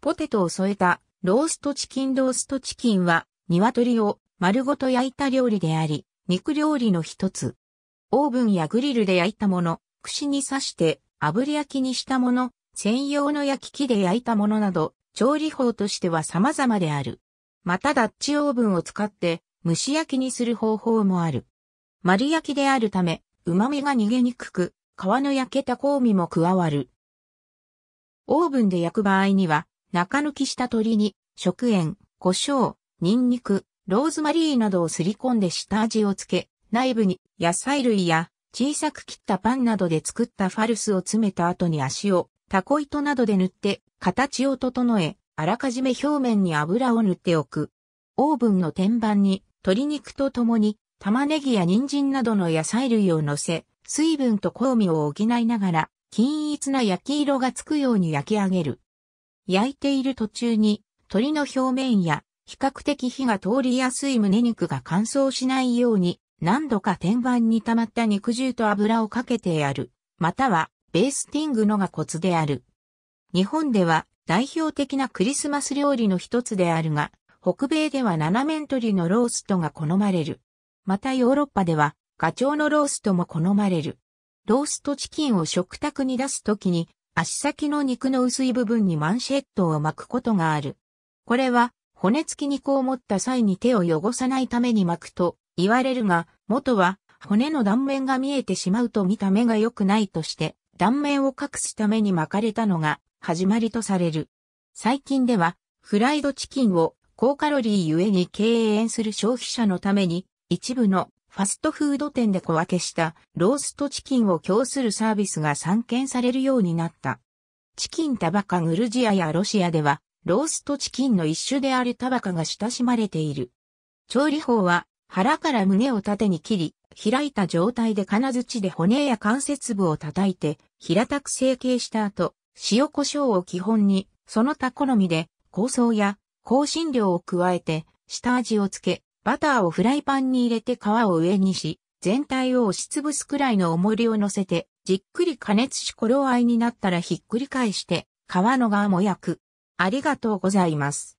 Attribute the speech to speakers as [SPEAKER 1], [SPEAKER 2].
[SPEAKER 1] ポテトを添えたローストチキンローストチキンは鶏を丸ごと焼いた料理であり、肉料理の一つ。オーブンやグリルで焼いたもの、串に刺して炙り焼きにしたもの、専用の焼き器で焼いたものなど、調理法としては様々である。またダッチオーブンを使って蒸し焼きにする方法もある。丸焼きであるため、旨味が逃げにくく、皮の焼けた香味も加わる。オーブンで焼く場合には、中抜きした鶏に、食塩、胡椒、ニンニク、ローズマリーなどをすり込んで下味をつけ、内部に野菜類や小さく切ったパンなどで作ったファルスを詰めた後に足をタコ糸などで塗って形を整え、あらかじめ表面に油を塗っておく。オーブンの天板に鶏肉とともに玉ねぎや人参などの野菜類を乗せ、水分と香味を補いながら均一な焼き色がつくように焼き上げる。焼いている途中に、鶏の表面や、比較的火が通りやすい胸肉が乾燥しないように、何度か天板に溜まった肉汁と油をかけてやる。または、ベースティングのがコツである。日本では、代表的なクリスマス料理の一つであるが、北米では七面鶏のローストが好まれる。またヨーロッパでは、ガチョウのローストも好まれる。ローストチキンを食卓に出すときに、足先の肉の薄い部分にマンシェットを巻くことがある。これは骨付き肉を持った際に手を汚さないために巻くと言われるが、元は骨の断面が見えてしまうと見た目が良くないとして、断面を隠すために巻かれたのが始まりとされる。最近では、フライドチキンを高カロリーゆえに敬遠する消費者のために、一部のファストフード店で小分けしたローストチキンを供するサービスが散見されるようになった。チキンタバカグルジアやロシアでは、ローストチキンの一種であるタバカが親しまれている。調理法は、腹から胸を縦に切り、開いた状態で金槌で骨や関節部を叩いて、平たく成形した後、塩胡椒を基本に、その他好みで、香草や香辛料を加えて、下味をつけ、バターをフライパンに入れて皮を上にし、全体を押しつぶすくらいの重りを乗せて、じっくり加熱し頃合いになったらひっくり返して、皮の側も焼く。ありがとうございます。